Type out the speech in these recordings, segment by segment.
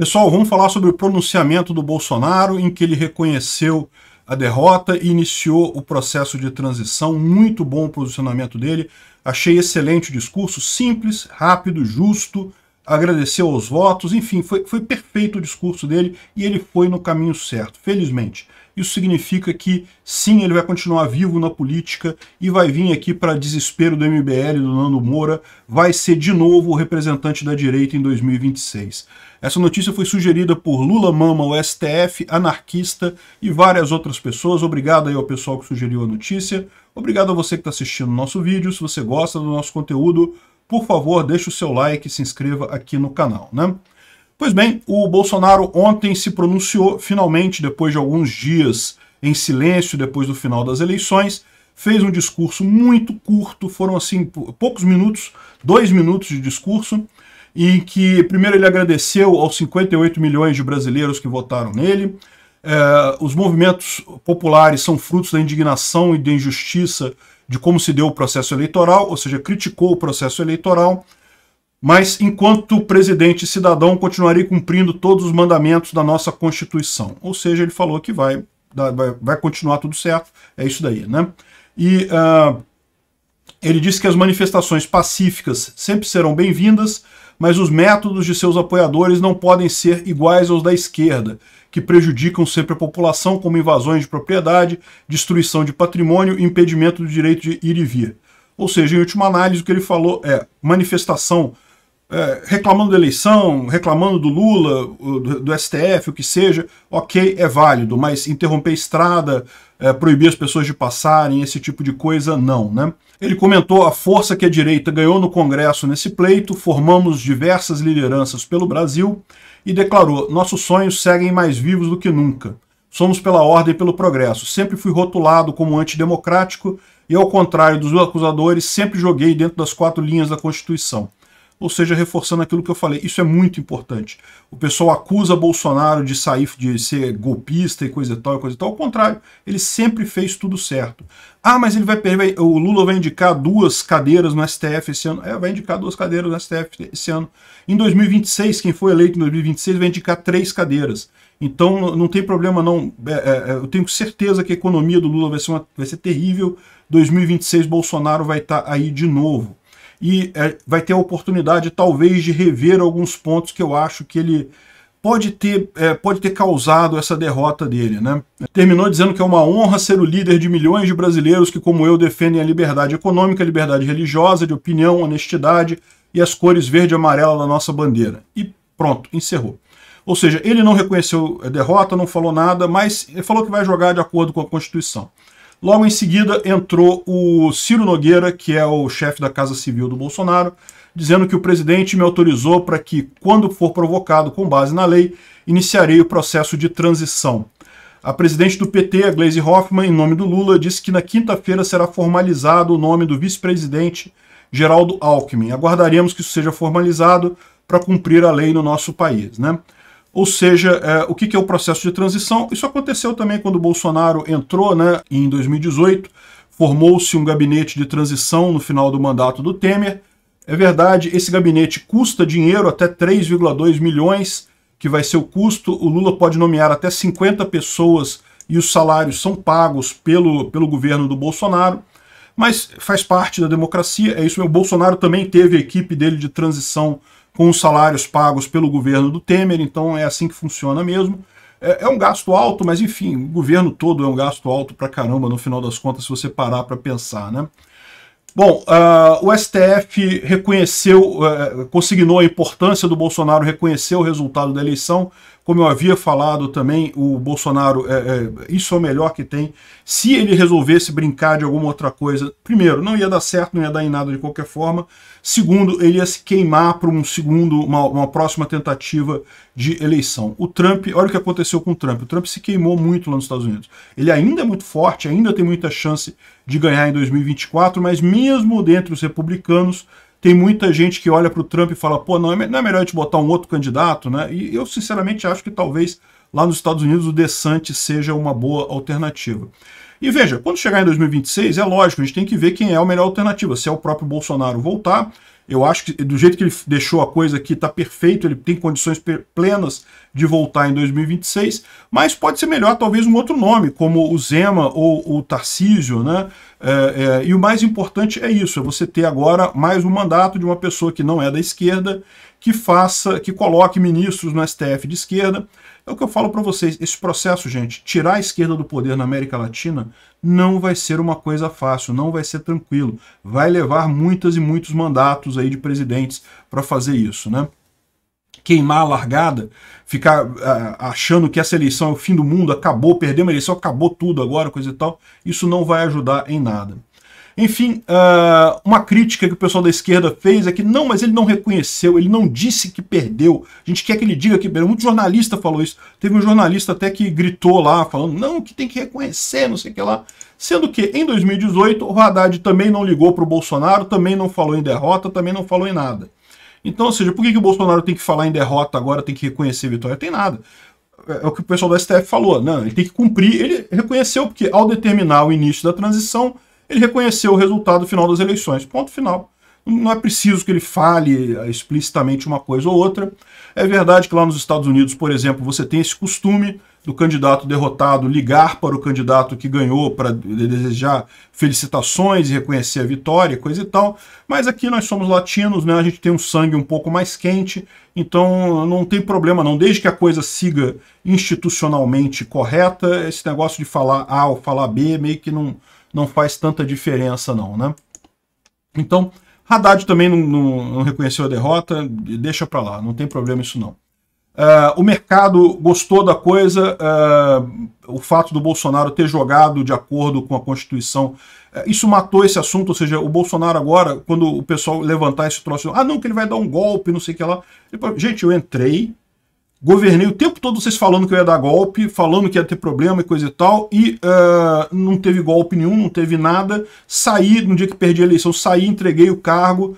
Pessoal, vamos falar sobre o pronunciamento do Bolsonaro, em que ele reconheceu a derrota e iniciou o processo de transição. Muito bom o posicionamento dele. Achei excelente o discurso, simples, rápido, justo, agradeceu aos votos, enfim, foi, foi perfeito o discurso dele e ele foi no caminho certo, felizmente. Isso significa que, sim, ele vai continuar vivo na política e vai vir aqui para desespero do MBL, do Nando Moura, vai ser de novo o representante da direita em 2026. Essa notícia foi sugerida por Lula Mama, o STF, anarquista e várias outras pessoas. Obrigado aí ao pessoal que sugeriu a notícia. Obrigado a você que está assistindo o nosso vídeo. Se você gosta do nosso conteúdo, por favor, deixe o seu like e se inscreva aqui no canal, né? Pois bem, o Bolsonaro ontem se pronunciou, finalmente, depois de alguns dias em silêncio, depois do final das eleições, fez um discurso muito curto, foram assim poucos minutos, dois minutos de discurso, em que primeiro ele agradeceu aos 58 milhões de brasileiros que votaram nele, é, os movimentos populares são frutos da indignação e da injustiça de como se deu o processo eleitoral, ou seja, criticou o processo eleitoral, mas enquanto presidente cidadão continuarei cumprindo todos os mandamentos da nossa Constituição. Ou seja, ele falou que vai, vai, continuar tudo certo, é isso daí, né? E uh, ele disse que as manifestações pacíficas sempre serão bem-vindas, mas os métodos de seus apoiadores não podem ser iguais aos da esquerda, que prejudicam sempre a população, como invasões de propriedade, destruição de patrimônio e impedimento do direito de ir e vir. Ou seja, em última análise, o que ele falou é manifestação é, reclamando da eleição, reclamando do Lula, do, do, STF, o que seja, ok, é válido, mas interromper estrada, é, proibir as pessoas de passarem, esse tipo de coisa, não, né? Ele comentou a força que a direita ganhou no Congresso nesse pleito, formamos diversas lideranças pelo Brasil e declarou, nossos sonhos seguem mais vivos do que nunca. Somos pela ordem e pelo progresso. Sempre fui rotulado como antidemocrático e, ao contrário dos acusadores, sempre joguei dentro das quatro linhas da Constituição. Ou seja, reforçando aquilo que eu falei, isso é muito importante. O pessoal acusa Bolsonaro de sair de ser golpista e coisa e tal, e coisa e tal. Ao contrário, ele sempre fez tudo certo. Ah, mas ele vai perder. O Lula vai indicar duas cadeiras no STF esse ano. É, vai indicar duas cadeiras no STF esse ano. Em 2026, quem foi eleito em 2026 vai indicar três cadeiras. Então não tem problema não. É, é, é, eu tenho certeza que a economia do Lula vai ser, uma, vai ser terrível. 2026 Bolsonaro vai estar tá aí de novo e é, vai ter a oportunidade talvez de rever alguns pontos que eu acho que ele pode ter, é, pode ter causado essa derrota dele. Né? Terminou dizendo que é uma honra ser o líder de milhões de brasileiros que, como eu, defendem a liberdade econômica, a liberdade religiosa, de opinião, honestidade e as cores verde e amarela da nossa bandeira. E pronto, encerrou. Ou seja, ele não reconheceu a derrota, não falou nada, mas ele falou que vai jogar de acordo com a Constituição. Logo em seguida entrou o Ciro Nogueira, que é o chefe da Casa Civil do Bolsonaro, dizendo que o presidente me autorizou para que, quando for provocado com base na lei, iniciarei o processo de transição. A presidente do PT, a Gleisi Hoffmann, em nome do Lula, disse que na quinta-feira será formalizado o nome do vice-presidente Geraldo Alckmin. Aguardaremos que isso seja formalizado para cumprir a lei no nosso país. Né? Ou seja, é, o que, que é o processo de transição? Isso aconteceu também quando o Bolsonaro entrou né, em 2018, formou-se um gabinete de transição no final do mandato do Temer. É verdade, esse gabinete custa dinheiro, até 3,2 milhões, que vai ser o custo. O Lula pode nomear até 50 pessoas e os salários são pagos pelo, pelo governo do Bolsonaro. Mas faz parte da democracia, é isso mesmo. O Bolsonaro também teve a equipe dele de transição com os salários pagos pelo governo do Temer, então é assim que funciona mesmo. É, é um gasto alto, mas enfim, o governo todo é um gasto alto pra caramba, no final das contas, se você parar para pensar, né? Bom, uh, o STF reconheceu, uh, consignou a importância do Bolsonaro, reconheceu o resultado da eleição, como eu havia falado também, o Bolsonaro, é, é, isso é o melhor que tem. Se ele resolvesse brincar de alguma outra coisa, primeiro, não ia dar certo, não ia dar em nada de qualquer forma. Segundo, ele ia se queimar para um segundo, uma, uma próxima tentativa de eleição. O Trump, olha o que aconteceu com o Trump. O Trump se queimou muito lá nos Estados Unidos. Ele ainda é muito forte, ainda tem muita chance de ganhar em 2024, mas mesmo dentre os republicanos, tem muita gente que olha para o Trump e fala, pô, não é, não é melhor a gente botar um outro candidato, né? E eu, sinceramente, acho que talvez lá nos Estados Unidos o DeSantis seja uma boa alternativa. E veja, quando chegar em 2026, é lógico, a gente tem que ver quem é a melhor alternativa. Se é o próprio Bolsonaro voltar, eu acho que do jeito que ele deixou a coisa aqui, está perfeito, ele tem condições plenas de voltar em 2026, mas pode ser melhor talvez um outro nome, como o Zema ou o Tarcísio, né? É, é, e o mais importante é isso, é você ter agora mais um mandato de uma pessoa que não é da esquerda, que faça, que coloque ministros no STF de esquerda, é o que eu falo para vocês, esse processo, gente, tirar a esquerda do poder na América Latina não vai ser uma coisa fácil, não vai ser tranquilo. Vai levar muitas e muitos mandatos aí de presidentes para fazer isso, né? queimar a largada, ficar uh, achando que essa eleição é o fim do mundo, acabou, perdemos uma eleição, acabou tudo agora, coisa e tal, isso não vai ajudar em nada. Enfim, uh, uma crítica que o pessoal da esquerda fez é que não, mas ele não reconheceu, ele não disse que perdeu. A gente quer que ele diga que perdeu. Muito jornalista falou isso. Teve um jornalista até que gritou lá, falando, não, que tem que reconhecer, não sei o que lá. Sendo que, em 2018, o Haddad também não ligou para o Bolsonaro, também não falou em derrota, também não falou em nada. Então, ou seja, por que, que o Bolsonaro tem que falar em derrota agora, tem que reconhecer vitória? Tem nada é, é o que o pessoal do STF falou, não, né? ele tem que cumprir, ele reconheceu porque ao determinar o início da transição, ele reconheceu o resultado final das eleições. Ponto final. Não é preciso que ele fale eh, explicitamente uma coisa ou outra. É verdade que lá nos Estados Unidos, por exemplo, você tem esse costume do candidato derrotado ligar para o candidato que ganhou para desejar felicitações e reconhecer a vitória, coisa e tal. Mas aqui nós somos latinos, né? A gente tem um sangue um pouco mais quente, então não tem problema não. Desde que a coisa siga institucionalmente correta, esse negócio de falar A ou falar B meio que não não faz tanta diferença não, né? Então, Haddad também não, não, não reconheceu a derrota, deixa para lá, não tem problema isso não. Uh, o mercado gostou da coisa, uh, o fato do Bolsonaro ter jogado de acordo com a Constituição, uh, isso matou esse assunto, ou seja, o Bolsonaro agora, quando o pessoal levantar esse troço, ah não, que ele vai dar um golpe, não sei o que lá, Depois, gente, eu entrei governei o tempo todo vocês falando que eu ia dar golpe, falando que ia ter problema e coisa e tal, e uh, não teve golpe nenhum, não teve nada. Saí, no dia que perdi a eleição, saí, entreguei o cargo.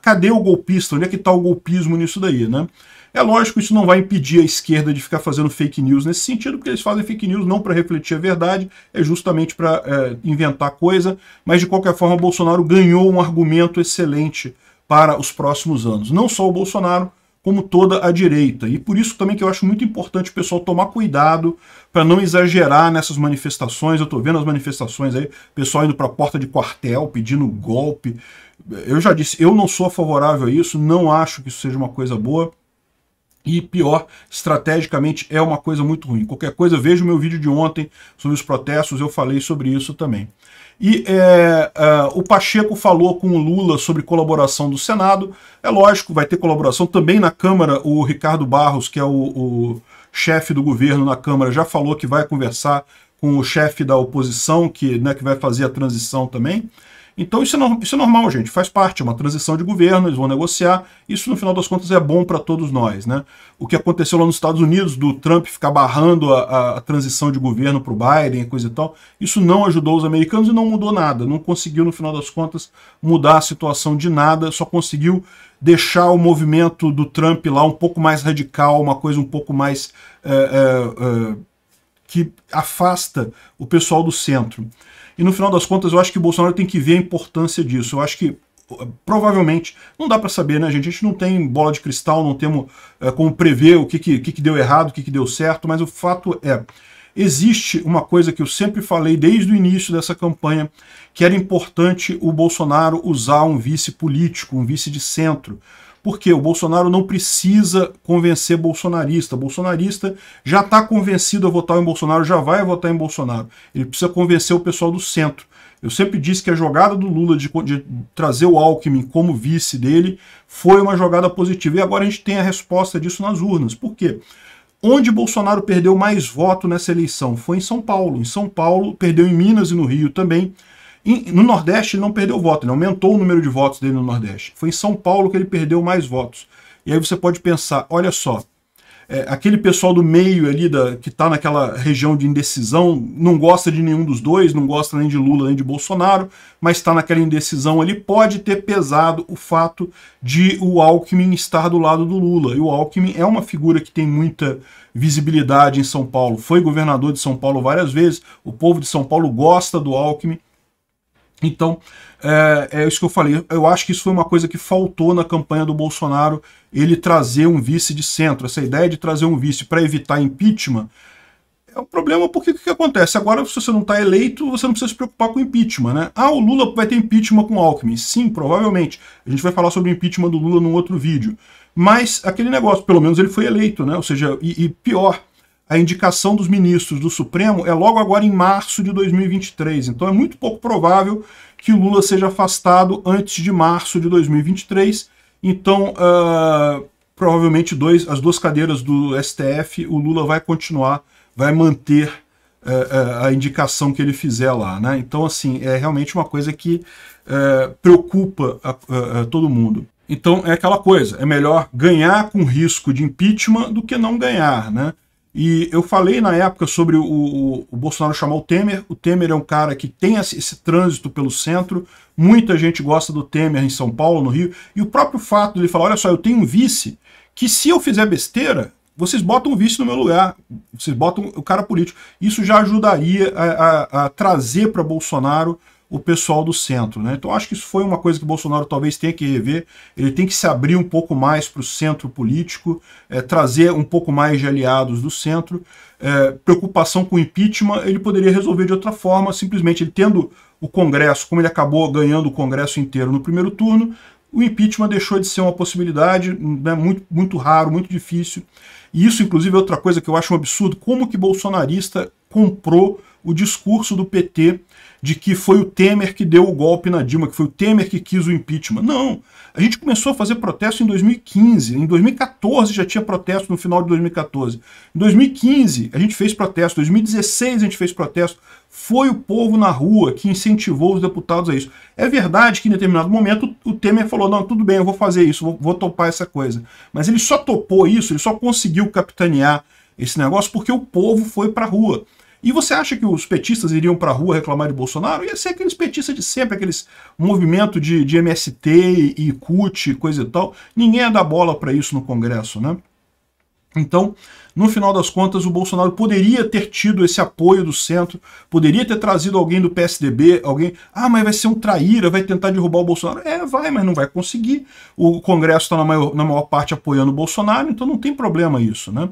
Cadê o golpista? Onde é que está o golpismo nisso daí, né? É lógico, isso não vai impedir a esquerda de ficar fazendo fake news nesse sentido, porque eles fazem fake news não para refletir a verdade, é justamente para é, inventar coisa, mas de qualquer forma, Bolsonaro ganhou um argumento excelente para os próximos anos. Não só o Bolsonaro, como toda a direita. E por isso também que eu acho muito importante o pessoal tomar cuidado para não exagerar nessas manifestações. Eu estou vendo as manifestações aí, pessoal indo para a porta de quartel pedindo golpe. Eu já disse, eu não sou favorável a isso, não acho que isso seja uma coisa boa. E pior, estrategicamente é uma coisa muito ruim. Qualquer coisa, veja o meu vídeo de ontem sobre os protestos, eu falei sobre isso também. E é, é, o Pacheco falou com o Lula sobre colaboração do Senado. É lógico, vai ter colaboração também na Câmara. O Ricardo Barros, que é o, o chefe do governo na Câmara, já falou que vai conversar com o chefe da oposição, que, né, que vai fazer a transição também. Então isso é, no, isso é normal, gente, faz parte, é uma transição de governo, eles vão negociar, isso no final das contas é bom para todos nós. Né? O que aconteceu lá nos Estados Unidos, do Trump ficar barrando a, a, a transição de governo para o Biden e coisa e tal, isso não ajudou os americanos e não mudou nada, não conseguiu no final das contas mudar a situação de nada, só conseguiu deixar o movimento do Trump lá um pouco mais radical, uma coisa um pouco mais... É, é, que afasta o pessoal do centro. E no final das contas, eu acho que o Bolsonaro tem que ver a importância disso. Eu acho que uh, provavelmente, não dá para saber, né, gente? A gente não tem bola de cristal, não temos é, como prever o que, que, que, deu errado, o que, que deu certo, mas o fato é, existe uma coisa que eu sempre falei desde o início dessa campanha, que era importante o Bolsonaro usar um vice político, um vice de centro, porque o Bolsonaro não precisa convencer bolsonarista. Bolsonarista já está convencido a votar em Bolsonaro, já vai votar em Bolsonaro. Ele precisa convencer o pessoal do centro. Eu sempre disse que a jogada do Lula de, de, trazer o Alckmin como vice dele foi uma jogada positiva. E agora a gente tem a resposta disso nas urnas. Por quê? Onde Bolsonaro perdeu mais voto nessa eleição foi em São Paulo. Em São Paulo, perdeu em Minas e no Rio também no Nordeste ele não perdeu voto, ele aumentou o número de votos dele no Nordeste. Foi em São Paulo que ele perdeu mais votos. E aí você pode pensar, olha só, é, aquele pessoal do meio ali, da, que está naquela região de indecisão, não gosta de nenhum dos dois, não gosta nem de Lula nem de Bolsonaro, mas está naquela indecisão ali, pode ter pesado o fato de o Alckmin estar do lado do Lula. E o Alckmin é uma figura que tem muita visibilidade em São Paulo, foi governador de São Paulo várias vezes, o povo de São Paulo gosta do Alckmin, então, é, é, isso que eu falei. Eu acho que isso foi uma coisa que faltou na campanha do Bolsonaro, ele trazer um vice de centro. Essa ideia de trazer um vice para evitar impeachment é um problema porque o que, que acontece? Agora, se você não está eleito, você não precisa se preocupar com impeachment, né? Ah, o Lula vai ter impeachment com o Alckmin. Sim, provavelmente. A gente vai falar sobre o impeachment do Lula num outro vídeo. Mas aquele negócio, pelo menos ele foi eleito, né? Ou seja, e, e pior, a indicação dos ministros do Supremo é logo agora em março de 2023. Então é muito pouco provável que Lula seja afastado antes de março de 2023. Então, uh, provavelmente, dois, as duas cadeiras do STF, o Lula vai continuar, vai manter uh, uh, a indicação que ele fizer lá. Né? Então, assim, é realmente uma coisa que preocupa a, a todo mundo. Então, é aquela coisa: é melhor ganhar com risco de impeachment do que não ganhar. Né? E eu falei na época sobre o, o, o, Bolsonaro chamar o Temer. O Temer é um cara que tem esse, trânsito pelo centro. Muita gente gosta do Temer em São Paulo, no Rio. E o próprio fato dele falar, olha só, eu tenho um vice que se eu fizer besteira, vocês botam o vice no meu lugar. Vocês botam o cara político. Isso já ajudaria a, a, a trazer para Bolsonaro o pessoal do centro. Né? Então acho que isso foi uma coisa que Bolsonaro talvez tenha que rever. Ele tem que se abrir um pouco mais para o centro político, é, trazer um pouco mais de aliados do centro. É, preocupação com impeachment ele poderia resolver de outra forma, simplesmente ele tendo o Congresso, como ele acabou ganhando o Congresso inteiro no primeiro turno, o impeachment deixou de ser uma possibilidade, né, muito, muito raro, muito difícil. E isso, inclusive, é outra coisa que eu acho um absurdo, como que bolsonarista comprou o discurso do PT de que foi o Temer que deu o golpe na Dilma, que foi o Temer que quis o impeachment. Não. A gente começou a fazer protesto em 2015. Em 2014 já tinha protesto no final de 2014. Em 2015 a gente fez protesto. Em 2016 a gente fez protesto. Foi o povo na rua que incentivou os deputados a isso. É verdade que em determinado momento o Temer falou: não, tudo bem, eu vou fazer isso, vou, vou topar essa coisa. Mas ele só topou isso, ele só conseguiu capitanear esse negócio porque o povo foi para a rua. E você acha que os petistas iriam para a rua reclamar de Bolsonaro? Ia ser aqueles petistas de sempre, aqueles movimento de, de MST e CUT, coisa e tal. Ninguém ia dar bola para isso no Congresso, né? Então, no final das contas, o Bolsonaro poderia ter tido esse apoio do centro, poderia ter trazido alguém do PSDB, alguém, ah, mas vai ser um traíra, vai tentar derrubar o Bolsonaro. É, vai, mas não vai conseguir. O Congresso está na maior, na maior parte apoiando o Bolsonaro, então não tem problema isso, né?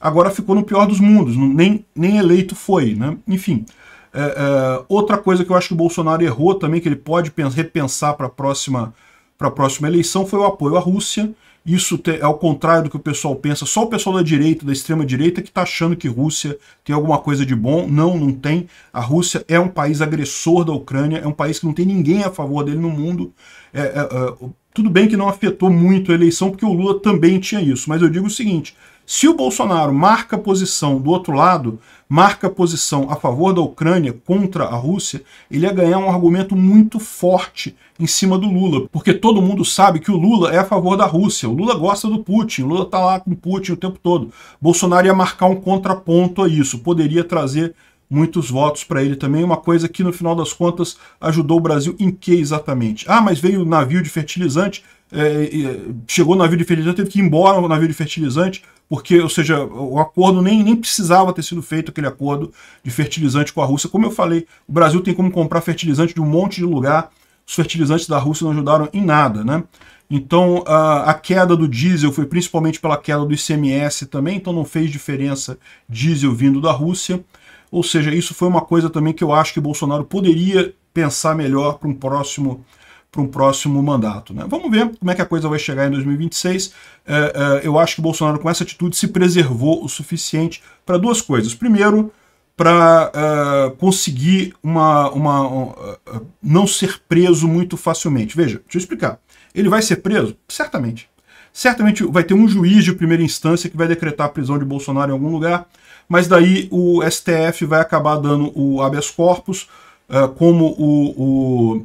agora ficou no pior dos mundos, nem, nem eleito foi, né? Enfim, é, é, outra coisa que eu acho que o Bolsonaro errou também, que ele pode repensar para a próxima, a próxima eleição, foi o apoio à Rússia. Isso é ao contrário do que o pessoal pensa, só o pessoal da direita, da extrema direita, que está achando que Rússia tem alguma coisa de bom. Não, não tem. A Rússia é um país agressor da Ucrânia, é um país que não tem ninguém a favor dele no mundo. É, é, é tudo bem que não afetou muito a eleição, porque o Lula também tinha isso, mas eu digo o seguinte: se o Bolsonaro marca posição do outro lado, marca posição a favor da Ucrânia contra a Rússia, ele ia ganhar um argumento muito forte em cima do Lula, porque todo mundo sabe que o Lula é a favor da Rússia, o Lula gosta do Putin, o Lula tá lá com o Putin o tempo todo. Bolsonaro ia marcar um contraponto a isso, poderia trazer muitos votos para ele também, uma coisa que no final das contas ajudou o Brasil em que exatamente? Ah, mas veio o navio de fertilizante, é, é chegou o navio de fertilizante, teve que ir embora o navio de fertilizante, porque, ou seja, o acordo nem, nem precisava ter sido feito, aquele acordo de fertilizante com a Rússia. Como eu falei, o Brasil tem como comprar fertilizante de um monte de lugar, os fertilizantes da Rússia não ajudaram em nada, né? Então a, a, queda do diesel foi principalmente pela queda do ICMS também, então não fez diferença diesel vindo da Rússia. Ou seja, isso foi uma coisa também que eu acho que Bolsonaro poderia pensar melhor para um próximo para um próximo mandato. Né? Vamos ver como é que a coisa vai chegar em 2026. É, é, eu acho que Bolsonaro, com essa atitude, se preservou o suficiente para duas coisas. Primeiro, para é, conseguir uma, uma é, não ser preso muito facilmente. Veja, deixa eu explicar. Ele vai ser preso? Certamente. Certamente vai ter um juiz de primeira instância que vai decretar a prisão de Bolsonaro em algum lugar mas daí o STF vai acabar dando o habeas corpus, uh, como o, o,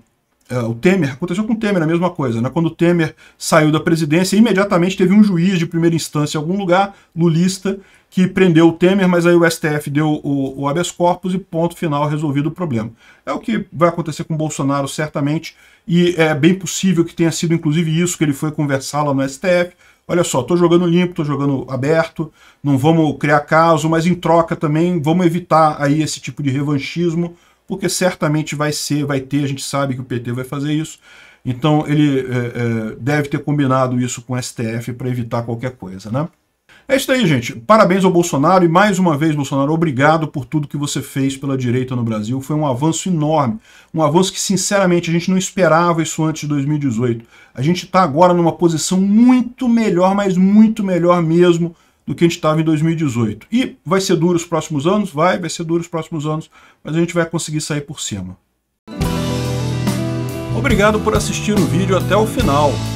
uh, o, Temer, aconteceu com o Temer a mesma coisa, né? quando o Temer saiu da presidência, imediatamente teve um juiz de primeira instância em algum lugar, lulista, que prendeu o Temer, mas aí o STF deu o, o habeas corpus e ponto final, resolvido o problema. É o que vai acontecer com o Bolsonaro, certamente, e é bem possível que tenha sido inclusive isso que ele foi conversar lá no STF, olha só, estou jogando limpo, estou jogando aberto, não vamos criar caso, mas em troca também vamos evitar aí esse tipo de revanchismo, porque certamente vai ser, vai ter, a gente sabe que o PT vai fazer isso, então ele é, é, deve ter combinado isso com o STF para evitar qualquer coisa, né? É isso aí, gente. Parabéns ao Bolsonaro e mais uma vez, Bolsonaro, obrigado por tudo que você fez pela direita no Brasil. Foi um avanço enorme, um avanço que, sinceramente, a gente não esperava isso antes de 2018. A gente está agora numa posição muito melhor, mas muito melhor mesmo do que a gente estava em 2018. E vai ser duro os próximos anos? Vai, vai ser duro os próximos anos, mas a gente vai conseguir sair por cima. Obrigado por assistir o vídeo até o final.